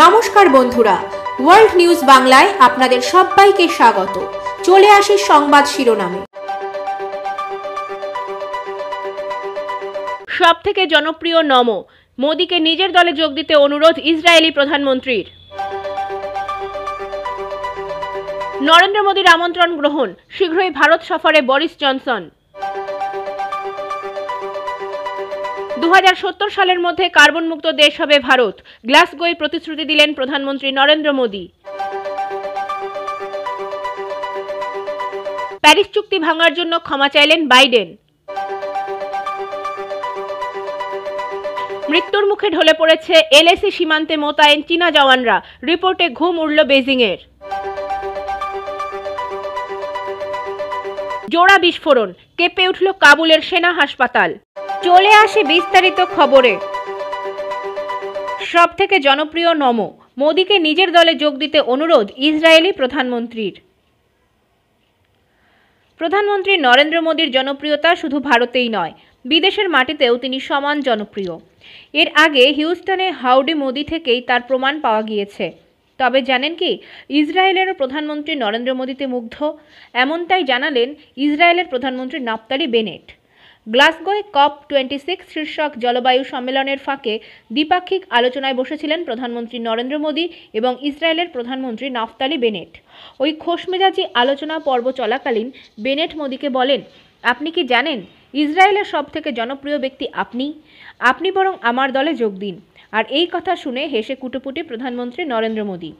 নমস্কার বন্ধুরা world news বাংলায় আপনাদের সবাইকে স্বাগত চলে আসি সংবাদ শিরোনামে সব থেকে জনপ্রিয় নমো মোদীকে নিজের দলে যোগ দিতে অনুরোধ ইসরায়েলি প্রধানমন্ত্রীর নরেন্দ্র মোদীর আমন্ত্রণ গ্রহণ শীঘ্রই ভারত সফরে বরিস জনসন দু সালের মধ্যে কার্বন মুক্ত দেশ হবে ভারত গ্লাসগোয় প্রতিশ্রুতি দিলেন প্রধানমন্ত্রী নরেন্দ্র মোদী প্যারিস চুক্তি ভাঙার জন্য ক্ষমা চাইলেন বাইডেন মৃত্যুর মুখে ঢলে পড়েছে এলএসি সীমান্তে মোতায়েন চীনা জওয়ানরা রিপোর্টে ঘুম উড়ল বেজিংয়ের জোড়া বিস্ফোরণ কেঁপে উঠল কাবুলের সেনা হাসপাতাল চলে আসি বিস্তারিত খবরে সব থেকে জনপ্রিয় নম মোদীকে নিজের দলে যোগ দিতে অনুরোধ ইসরায়েলি প্রধানমন্ত্রীর প্রধানমন্ত্রী নরেন্দ্র মোদীর জনপ্রিয়তা শুধু ভারতেই নয় বিদেশের মাটিতেও তিনি সমান জনপ্রিয় এর আগে হিউস্টনে হাউডি মোদি থেকেই তার প্রমাণ পাওয়া গিয়েছে তবে জানেন কি ইসরায়েলেরও প্রধানমন্ত্রী নরেন্দ্র মোদীতে মুগ্ধ এমনটাই জানালেন ইসরায়েলের প্রধানমন্ত্রী নাপ্তারি বেনেট গ্লাসগোয় কপ টোয়েন্টি সিক্স শীর্ষক জলবায়ু সম্মেলনের ফাঁকে দ্বিপাক্ষিক আলোচনায় বসেছিলেন প্রধানমন্ত্রী নরেন্দ্র মোদী এবং ইসরায়েলের প্রধানমন্ত্রী নাফতালি বেনেট ওই খোশমেজাজি আলোচনা পর্ব চলাকালীন বেনেট মোদীকে বলেন আপনি কি জানেন ইসরায়েলের সবথেকে জনপ্রিয় ব্যক্তি আপনি আপনি বরং আমার দলে যোগ দিন আর এই কথা শুনে হেসে কুটোপুটি প্রধানমন্ত্রী নরেন্দ্র মোদী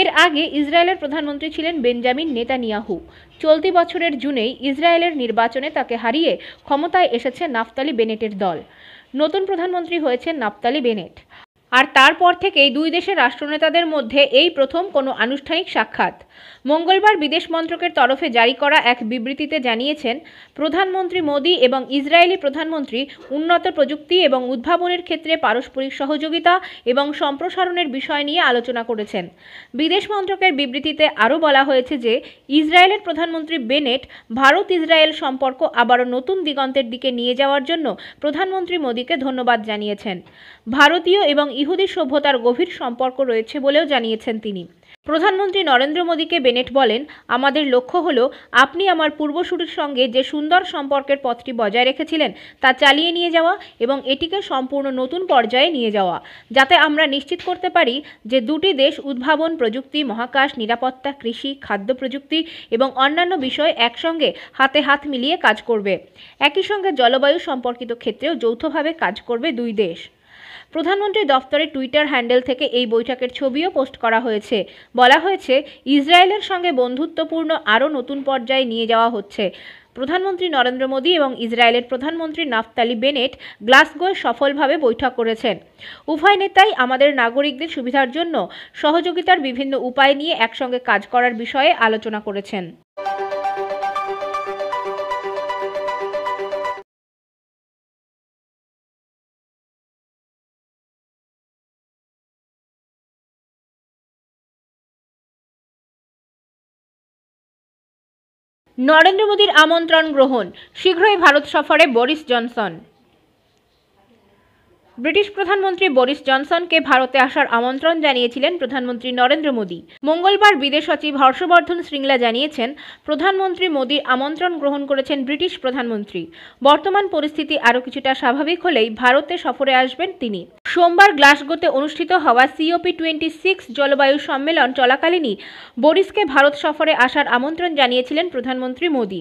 এর আগে ইসরায়েলের প্রধানমন্ত্রী ছিলেন বেঞ্জামিন নেতানিয়াহু চলতি বছরের জুনেই ইসরায়েলের নির্বাচনে তাকে হারিয়ে ক্ষমতায় এসেছে নাফতালি বেনেটের দল নতুন প্রধানমন্ত্রী হয়েছেন নাফতালি বেনেট আর তারপর থেকেই দুই দেশের রাষ্ট্রনেতাদের মধ্যে এই প্রথম কোনো আনুষ্ঠানিক সাক্ষাৎ মঙ্গলবার বিদেশ মন্ত্রকের তরফে জারি করা এক বিবৃতিতে জানিয়েছেন প্রধানমন্ত্রী মোদী এবং ইসরায়েলি প্রধানমন্ত্রী উন্নত প্রযুক্তি এবং উদ্ভাবনের ক্ষেত্রে পারস্পরিক সহযোগিতা এবং সম্প্রসারণের বিষয় নিয়ে আলোচনা করেছেন বিদেশ মন্ত্রকের বিবৃতিতে আরও বলা হয়েছে যে ইসরায়েলের প্রধানমন্ত্রী বেনেট ভারত ইসরায়েল সম্পর্ক আবারও নতুন দিগন্তের দিকে নিয়ে যাওয়ার জন্য প্রধানমন্ত্রী মোদীকে ধন্যবাদ জানিয়েছেন ভারতীয় এবং ইহুদি সভ্যতার গভীর সম্পর্ক রয়েছে বলেও জানিয়েছেন তিনি প্রধানমন্ত্রী নরেন্দ্র মোদীকে বেনেট বলেন আমাদের লক্ষ্য হল আপনি আমার পূর্বসূরির সঙ্গে যে সুন্দর সম্পর্কের পথটি বজায় রেখেছিলেন তা চালিয়ে নিয়ে যাওয়া এবং এটিকে সম্পূর্ণ নতুন পর্যায়ে নিয়ে যাওয়া যাতে আমরা নিশ্চিত করতে পারি যে দুটি দেশ উদ্ভাবন প্রযুক্তি মহাকাশ নিরাপত্তা কৃষি খাদ্য প্রযুক্তি এবং অন্যান্য বিষয় একসঙ্গে হাতে হাত মিলিয়ে কাজ করবে একই সঙ্গে জলবায়ু সম্পর্কিত ক্ষেত্রেও যৌথভাবে কাজ করবে দুই দেশ প্রধানমন্ত্রী দফতরের টুইটার হ্যান্ডেল থেকে এই বৈঠকের ছবিও পোস্ট করা হয়েছে বলা হয়েছে ইসরায়েলের সঙ্গে বন্ধুত্বপূর্ণ আরও নতুন পর্যায়ে নিয়ে যাওয়া হচ্ছে প্রধানমন্ত্রী নরেন্দ্র মোদী এবং ইসরায়েলের প্রধানমন্ত্রী নাফতালি বেনেট গ্লাসগোয় সফলভাবে বৈঠক করেছেন উভয় নেতাই আমাদের নাগরিকদের সুবিধার জন্য সহযোগিতার বিভিন্ন উপায় নিয়ে একসঙ্গে কাজ করার বিষয়ে আলোচনা করেছেন নরেন্দ্র মোদীর আমন্ত্রণ গ্রহণ শীঘ্রই ভারত সফরে বরিস জনসন ব্রিটিশ প্রধানমন্ত্রী বরিস জনসনকে ভারতে আসার আমন্ত্রণ জানিয়েছিলেন প্রধানমন্ত্রী নরেন্দ্র মোদী মঙ্গলবার বিদেশ সচিব হর্ষবর্ধন শ্রীংলা জানিয়েছেন প্রধানমন্ত্রী মোদীর আমন্ত্রণ গ্রহণ করেছেন ব্রিটিশ প্রধানমন্ত্রী বর্তমান পরিস্থিতি আরও কিছুটা স্বাভাবিক হলেই ভারতে সফরে আসবেন তিনি সোমবার গ্লাসগোতে অনুষ্ঠিত হওয়া সিওপি টোয়েন্টি সিক্স জলবায়ু সম্মেলন চলাকালীনই বরিসকে ভারত সফরে আসার আমন্ত্রণ জানিয়েছিলেন প্রধানমন্ত্রী মোদী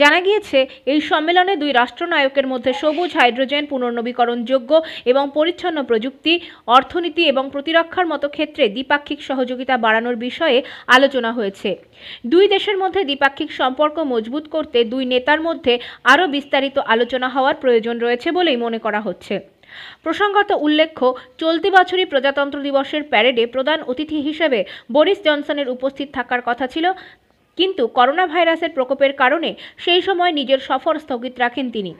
জানা গিয়েছে এই সম্মেলনে দুই রাষ্ট্রনায়কের মধ্যে সবুজ হাইড্রোজেন পুনর্নবীকরণযোগ্য এবং পরিচ্ছন্ন প্রযুক্তি অর্থনীতি এবং প্রতিরক্ষার মতো ক্ষেত্রে দ্বিপাক্ষিক সহযোগিতা বাড়ানোর বিষয়ে আলোচনা হয়েছে দুই দেশের মধ্যে দ্বিপাক্ষিক সম্পর্ক মজবুত করতে দুই নেতার মধ্যে আরও বিস্তারিত আলোচনা হওয়ার প্রয়োজন রয়েছে বলেই মনে করা হচ্ছে প্রসঙ্গত উল্লেখ্য চলতি বছরই প্রজাতন্ত্র দিবসের প্যারেডে প্রধান অতিথি হিসেবে বরিস জনসনের উপস্থিত থাকার কথা ছিল কিন্তু করোনা ভাইরাসের প্রকোপের কারণে সেই সময় নিজের সফর স্থগিত রাখেন তিনি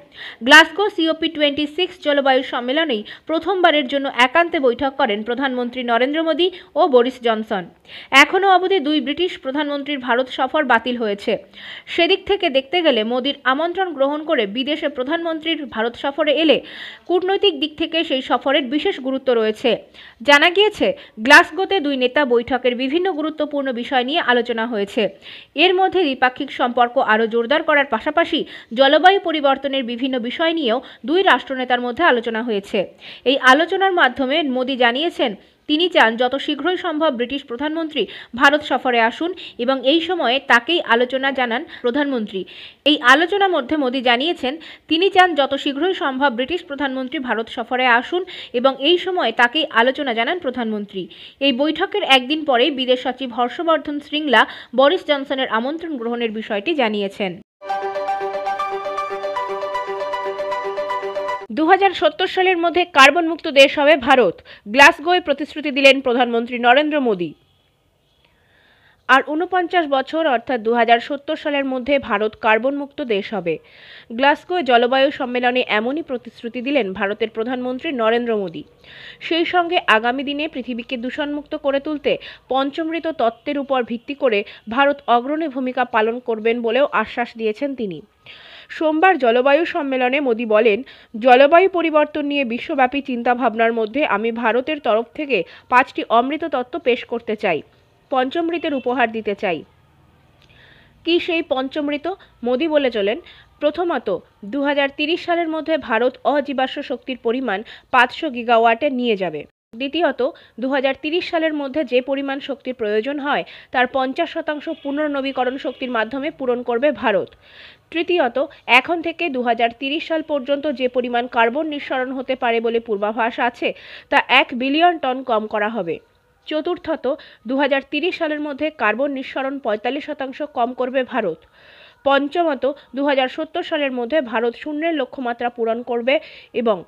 গ্লাসগো সিওপি টোয়েন্টি সিক্স জলবায়ু সম্মেলনেই প্রথমবারের জন্য একান্তে বৈঠক করেন প্রধানমন্ত্রী নরেন্দ্র মোদী ও বরিস জনসন এখনও অবধি দুই ব্রিটিশ প্রধানমন্ত্রীর ভারত সফর বাতিল হয়েছে সেদিক থেকে দেখতে গেলে মোদীর আমন্ত্রণ গ্রহণ করে বিদেশে প্রধানমন্ত্রীর ভারত সফরে এলে কূটনৈতিক দিক থেকে সেই সফরের বিশেষ গুরুত্ব রয়েছে জানা গিয়েছে গ্লাসগোতে দুই নেতা বৈঠকের বিভিন্ন গুরুত্বপূর্ণ বিষয় নিয়ে আলোচনা হয়েছে এর মধ্যে দ্বিপাক্ষিক সম্পর্ক আরও জোরদার করার পাশাপাশি জলবায়ু পরিবর্তনের বিভিন্ন বিষয় নিয়েও দুই রাষ্ট্রনেতার মধ্যে আলোচনা হয়েছে এই আলোচনার মাধ্যমে মোদী জানিয়েছেন তিনি চান যত শীঘ্রই সম্ভব ব্রিটিশ প্রধানমন্ত্রী ভারত সফরে আসুন এবং এই সময়ে তাকেই আলোচনা জানান প্রধানমন্ত্রী এই আলোচনার মধ্যে মোদী জানিয়েছেন তিনি চান যত শীঘ্রই সম্ভব ব্রিটিশ প্রধানমন্ত্রী ভারত সফরে আসুন এবং এই সময়ে তাকেই আলোচনা জানান প্রধানমন্ত্রী এই বৈঠকের একদিন পরেই বিদেশ সচিব হর্ষবর্ধন শ্রীংলা বরিস জনসনের আমন্ত্রণ গ্রহণের বিষয়টি জানিয়েছেন দু সালের মধ্যে কার্বন মুক্ত দেশ হবে ভারত গ্লাসগোয় প্রতিশ্রুতি দিলেন প্রধানমন্ত্রী নরেন্দ্র মোদী আর উনপঞ্চাশ বছর অর্থাৎ দু সালের মধ্যে ভারত কার্বন মুক্ত দেশ হবে গ্লাসগো জলবায়ু সম্মেলনে এমনই প্রতিশ্রুতি দিলেন ভারতের প্রধানমন্ত্রী নরেন্দ্র মোদী সেই সঙ্গে আগামী দিনে পৃথিবীকে দূষণমুক্ত করে তুলতে পঞ্চমৃত তত্ত্বের উপর ভিত্তি করে ভারত অগ্রণী ভূমিকা পালন করবেন বলেও আশ্বাস দিয়েছেন তিনি সোমবার জলবায়ু সম্মেলনে মোদী বলেন জলবায়ু পরিবর্তন নিয়ে বিশ্বব্যাপী চিন্তাভাবনার মধ্যে আমি ভারতের তরফ থেকে পাঁচটি অমৃত তত্ত্ব পেশ করতে চাই পঞ্চমৃতের উপহার দিতে চাই কি সেই পঞ্চমৃত মোদি বলে চলেন প্রথমত দু সালের মধ্যে ভারত অজীবাশ্ম শক্তির পরিমাণ পাঁচশো গিগাওয়াটে নিয়ে যাবে দ্বিতীয়ত দু সালের মধ্যে যে পরিমাণ শক্তির প্রয়োজন হয় তার পঞ্চাশ শতাংশ পুনর্নবীকরণ শক্তির মাধ্যমে পূরণ করবে ভারত তৃতীয়ত এখন থেকে দু সাল পর্যন্ত যে পরিমাণ কার্বন নিঃসরণ হতে পারে বলে পূর্বাভাস আছে তা এক বিলিয়ন টন কম করা হবে চতুর্থত দু সালের মধ্যে কার্বন নিঃসরণ পঁয়তাল্লিশ শতাংশ কম করবে ভারত পঞ্চমত দু সালের মধ্যে ভারত শূন্যের লক্ষ্যমাত্রা পূরণ করবে এবং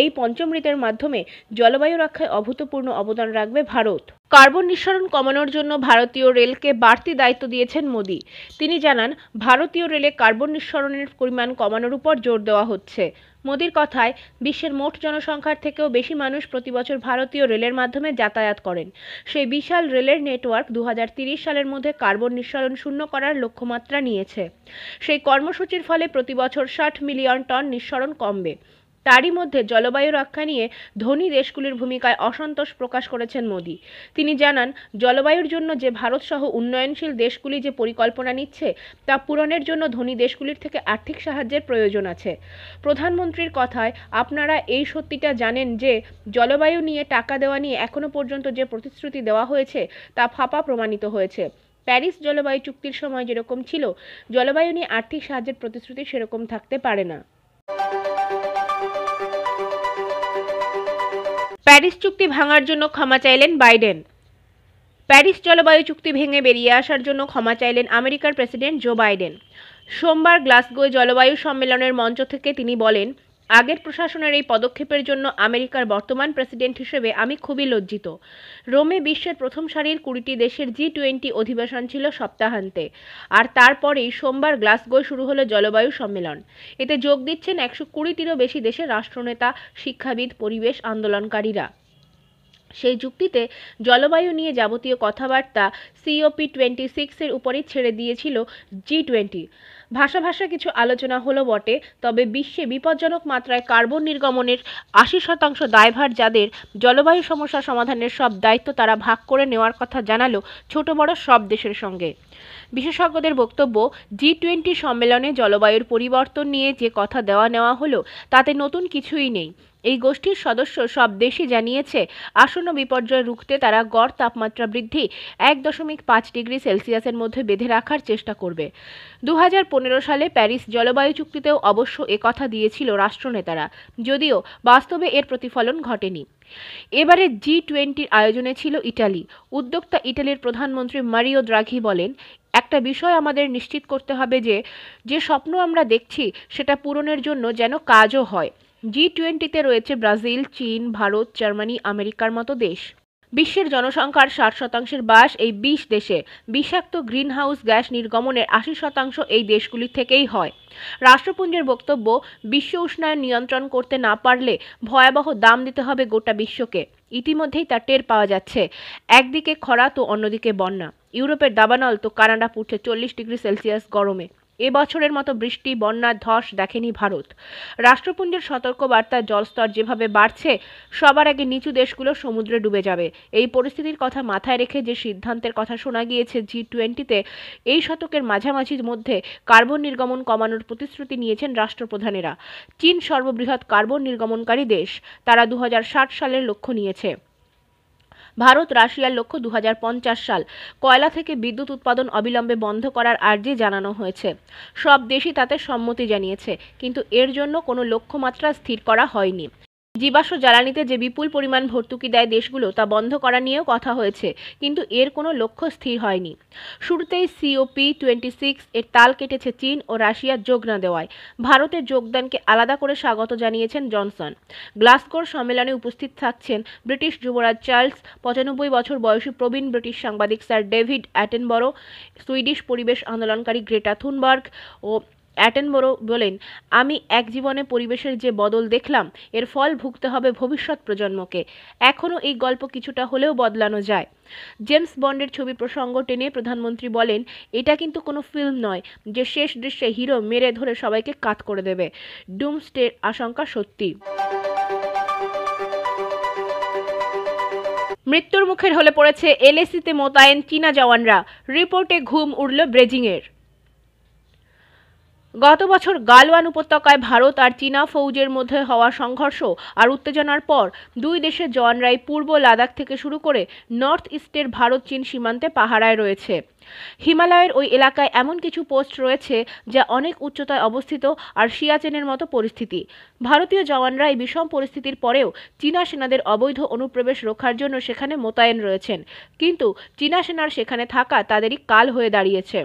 এই পঞ্চমৃতের মাধ্যমে জলবায়ু রক্ষায় অভূতপূর্ণ অবদান রাখবে ভারত কার্বন নিঃসরণ কমানোর জন্য ভারতীয় রেলকে বাড়তি দায়িত্ব দিয়েছেন মোদি তিনি জানান ভারতীয় রেলে কার্বন নিঃসরণের পরিমাণ কমানোর উপর জোর দেওয়া হচ্ছে মোদির কথায় বিশ্বের মোট জনসংখ্যার থেকেও বেশি মানুষ প্রতি বছর ভারতীয় রেলের মাধ্যমে যাতায়াত করেন সেই বিশাল রেলের নেটওয়ার্ক দু সালের মধ্যে কার্বন নিঃসরণ শূন্য করার লক্ষ্যমাত্রা নিয়েছে সেই কর্মসূচির ফলে প্রতি বছর ষাট মিলিয়ন টন নিঃসরণ কমবে তারই মধ্যে জলবায়ু রক্ষা নিয়ে ধনী দেশগুলির ভূমিকায় অসন্তোষ প্রকাশ করেছেন মোদি তিনি জানান জলবায়ুর জন্য যে ভারত সহ উন্নয়নশীল দেশগুলি যে পরিকল্পনা নিচ্ছে তা পূরণের জন্য ধনী দেশগুলির থেকে আর্থিক সাহায্যের প্রয়োজন আছে প্রধানমন্ত্রীর কথায় আপনারা এই সত্যিটা জানেন যে জলবায়ু নিয়ে টাকা দেওয়া নিয়ে এখনও পর্যন্ত যে প্রতিশ্রুতি দেওয়া হয়েছে তা ফাঁপা প্রমাণিত হয়েছে প্যারিস জলবায়ু চুক্তির সময় যেরকম ছিল জলবায়ু নিয়ে আর্থিক সাহায্যের প্রতিশ্রুতি সেরকম থাকতে পারে না প্যারিস চুক্তি ভাঙার জন্য ক্ষমা চাইলেন বাইডেন প্যারিস জলবায়ু চুক্তি ভেঙে বেরিয়ে আসার জন্য ক্ষমা চাইলেন আমেরিকার প্রেসিডেন্ট জো বাইডেন সোমবার গ্লাসগোয় জলবায়ু সম্মেলনের মঞ্চ থেকে তিনি বলেন আগের প্রশাসনের এই পদক্ষেপের জন্য আমেরিকার বর্তমান প্রেসিডেন্ট হিসেবে আমি খুবই লজ্জিত রোমে বিশ্বের প্রথম সারির কুড়িটি দেশের জি টোয়েন্টি অধিবেশন ছিল সপ্তাহান্তে আর তারপরেই সোমবার গ্লাসগোয় শুরু হলো জলবায়ু সম্মেলন এতে যোগ দিচ্ছেন একশো কুড়িটিরও বেশি দেশের রাষ্ট্রনেতা শিক্ষাবিদ পরিবেশ আন্দোলনকারীরা সেই যুক্তিতে জলবায়ু নিয়ে যাবতীয় কথাবার্তা সিওপি টোয়েন্টি সিক্সের উপরেই ছেড়ে দিয়েছিল জি টোয়েন্টি ভাষা ভাষা কিছু আলোচনা হলো বটে তবে বিশ্বে বিপজ্জনক মাত্রায় কার্বন নির্গমনের আশি শতাংশ দায়ভার যাদের জলবায়ু সমস্যা সমাধানের সব দায়িত্ব তারা ভাগ করে নেওয়ার কথা জানালো ছোট বড় সব দেশের সঙ্গে বিশেষজ্ঞদের বক্তব্য জি টোয়েন্টি সম্মেলনে জলবায়ুর পরিবর্তন নিয়ে যে কথা দেওয়া নেওয়া হলো তাতে নতুন কিছুই নেই এই গোষ্ঠীর সদস্য সব দেশই জানিয়েছে আসন্ন বিপর্যয় রুখতে তারা গড় তাপমাত্রা বৃদ্ধি এক দশমিক পাঁচ ডিগ্রি সেলসিয়াসের মধ্যে বেঁধে রাখার চেষ্টা করবে দু সালে প্যারিস জলবায়ু চুক্তিতেও অবশ্য কথা দিয়েছিল রাষ্ট্রনেতারা যদিও বাস্তবে এর প্রতিফলন ঘটেনি এবারে জি টোয়েন্টির আয়োজনে ছিল ইটালি উদ্যোক্তা ইটালির প্রধানমন্ত্রী মারিও দ্রাঘি বলেন একটা বিষয় আমাদের নিশ্চিত করতে হবে যে যে স্বপ্ন আমরা দেখছি সেটা পূরণের জন্য যেন কাজও হয় জি টোয়েন্টিতে রয়েছে ব্রাজিল চীন ভারত জার্মানি আমেরিকার মতো দেশ বিশ্বের জনসংখ্যার ষাট শতাংশের বাস এই বিশ দেশে বিষাক্ত গ্রিনহাউস গ্যাস নির্গমনের আশি শতাংশ এই দেশগুলি থেকেই হয় রাষ্ট্রপুঞ্জের বক্তব্য বিশ্ব উষ্ণায়ন নিয়ন্ত্রণ করতে না পারলে ভয়াবহ দাম দিতে হবে গোটা বিশ্বকে ইতিমধ্যেই তা টের পাওয়া যাচ্ছে একদিকে খরা তো অন্যদিকে বন্যা ইউরোপের দাবানল তো কানাডা পুড়ছে চল্লিশ ডিগ্রি সেলসিয়াস গরমে এ বছরের মতো বৃষ্টি বন্যা ধস দেখেনি ভারত রাষ্ট্রপুঞ্জের সতর্কবার্তা জলস্তর যেভাবে বাড়ছে সবার আগে নিচু দেশগুলো সমুদ্রে ডুবে যাবে এই পরিস্থিতির কথা মাথায় রেখে যে সিদ্ধান্তের কথা শোনা গিয়েছে জি টোয়েন্টিতে এই শতকের মাঝামাঝির মধ্যে কার্বন নির্গমন কমানোর প্রতিশ্রুতি নিয়েছেন রাষ্ট্রপ্রধানেরা চীন সর্ববৃহৎ কার্বন নির্গমনকারী দেশ তারা দু সালের লক্ষ্য নিয়েছে ভারত রাশিয়ার লক্ষ্য দু সাল কয়লা থেকে বিদ্যুৎ উৎপাদন অবিলম্বে বন্ধ করার আর্জি জানানো হয়েছে সব দেশই তাতে সম্মতি জানিয়েছে কিন্তু এর জন্য কোনো লক্ষ্যমাত্রা স্থির করা হয়নি জীবাশ্ম জ্বালানিতে যে বিপুল পরিমাণ ভর্তুকি দেয় দেশগুলো তা বন্ধ করা নিয়েও কথা হয়েছে কিন্তু এর কোনো লক্ষ্য স্থির হয়নি শুরুতেই সিওপি টোয়েন্টি সিক্স এর তাল কেটেছে চীন ও রাশিয়ার যোগ না দেওয়ায় ভারতের যোগদানকে আলাদা করে স্বাগত জানিয়েছেন জনসন গ্লাসকোর সম্মেলনে উপস্থিত থাকছেন ব্রিটিশ যুবরাজ চার্লস পঁচানব্বই বছর বয়সী প্রবীণ ব্রিটিশ সাংবাদিক স্যার ডেভিড অ্যাটেনবরো সুইডিশ পরিবেশ আন্দোলনকারী গ্রেটা থুনবার্গ ও অ্যাটেনবোরো বলেন আমি এক জীবনে পরিবেশের যে বদল দেখলাম এর ফল ভুগতে হবে ভবিষ্যৎ প্রজন্মকে এখনও এই গল্প কিছুটা হলেও বদলানো যায় জেমস বন্ডের ছবি প্রসঙ্গ টেনে প্রধানমন্ত্রী বলেন এটা কিন্তু কোনো ফিল্ম নয় যে শেষ দৃশ্যে হিরো মেরে ধরে সবাইকে কাত করে দেবে ডুমস্টের আশঙ্কা সত্যি মৃত্যুর মুখের হলে পড়েছে এলএসিতে মোতায়েন চীনা জওয়ানরা রিপোর্টে ঘুম উড়ল ব্রেজিংয়ের গত বছর গালওয়ান উপত্যকায় ভারত আর চীনা ফৌজের মধ্যে হওয়া সংঘর্ষ আর উত্তেজনার পর দুই দেশের জওয়ানরাই পূর্ব লাদাখ থেকে শুরু করে নর্থ ইস্টের ভারত চীন সীমান্তে পাহারায় রয়েছে হিমালয়ের ওই এলাকায় এমন কিছু পোস্ট রয়েছে যা অনেক উচ্চতায় অবস্থিত আর সিয়াচেনের মতো পরিস্থিতি ভারতীয় জওয়ানরা এই বিষম পরিস্থিতির পরেও চীনা সেনাদের অবৈধ অনুপ্রবেশ রক্ষার জন্য সেখানে মোতায়েন রয়েছেন কিন্তু চীনা সেনার সেখানে থাকা তাদেরই কাল হয়ে দাঁড়িয়েছে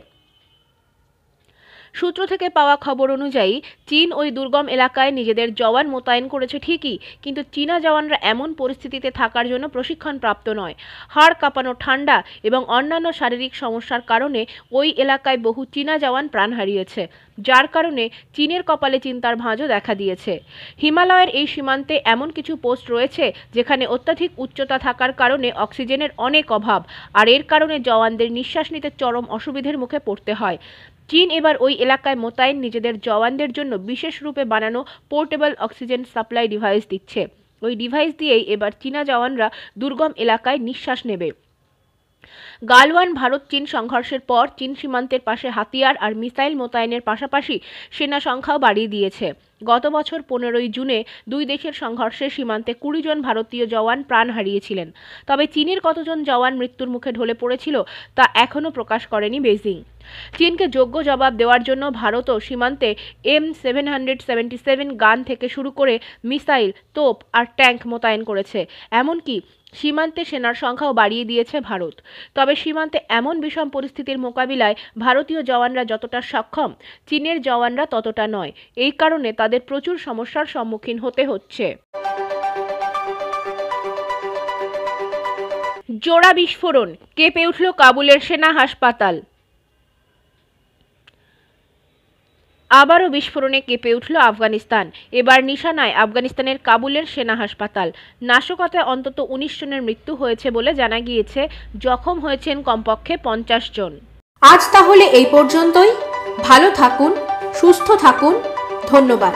সূত্র থেকে পাওয়া খবর অনুযায়ী চীন ওই দুর্গম এলাকায় নিজেদের জওয়ান মোতায়েন করেছে ঠিকই কিন্তু চীনা জওয়ানরা এমন পরিস্থিতিতে থাকার জন্য প্রশিক্ষণপ্রাপ্ত নয় হাড় কাঁপানো ঠান্ডা এবং অন্যান্য শারীরিক সমস্যার কারণে ওই এলাকায় বহু চীনা জওয়ান প্রাণ হারিয়েছে যার কারণে চীনের কপালে চিন্তার ভাঁজও দেখা দিয়েছে হিমালয়ের এই সীমান্তে এমন কিছু পোস্ট রয়েছে যেখানে অত্যাধিক উচ্চতা থাকার কারণে অক্সিজেনের অনেক অভাব আর এর কারণে জওয়ানদের নিঃশ্বাস নিতে চরম অসুবিধের মুখে পড়তে হয় চীন এবার ওই এলাকায় মোতায়েন নিজেদের জওয়ানদের জন্য বিশেষ রূপে বানানো পোর্টেবল অক্সিজেন সাপ্লাই ডিভাইস দিচ্ছে ওই ডিভাইস দিয়েই এবার চীনা জওয়ানরা দুর্গম এলাকায় নিঃশ্বাস নেবে গালওয়ান ভারত চীন সংঘর্ষের পর চীন সীমান্তের পাশে হাতিয়ার আর মিসাইল মোতায়েনের পাশাপাশি সেনা সংখ্যাও বাড়িয়ে দিয়েছে গত বছর পনেরোই জুনে দুই দেশের সংঘর্ষে সীমান্তে কুড়ি জন ভারতীয় জওয়ান প্রাণ হারিয়েছিলেন তবে চীনের কতজন জওয়ান মৃত্যুর মুখে ঢলে পড়েছিল তা এখনও প্রকাশ করেনি বেজিং চীনকে যোগ্য জবাব দেওয়ার জন্য ভারতও সীমান্তে M seven hundred seventy seven gun থেকে শুরু করে মিসাইল তোপ আর ট্যাঙ্ক মোতায়েন করেছে এমনকি সীমান্তে সেনার সংখ্যাও বাড়িয়ে দিয়েছে ভারত তবে সীমান্তে এমন বিষম পরিস্থিতির মোকাবিলায় ভারতীয় জওয়ানরা যতটা সক্ষম চীনের জওয়ানরা ততটা নয় এই কারণে তাদের প্রচুর সমস্যার সম্মুখীন হতে হচ্ছে জোড়া বিস্ফোরণ কেঁপে উঠল কাবুলের সেনা হাসপাতাল আবারও বিস্ফোরণে কেঁপে উঠল আফগানিস্তান এবার নিশানায় আফগানিস্তানের কাবুলের সেনা হাসপাতাল নাশকতায় অন্তত উনিশ জনের মৃত্যু হয়েছে বলে জানা গিয়েছে জখম হয়েছেন কমপক্ষে পঞ্চাশ জন আজ তাহলে এই পর্যন্তই ভালো থাকুন সুস্থ থাকুন ধন্যবাদ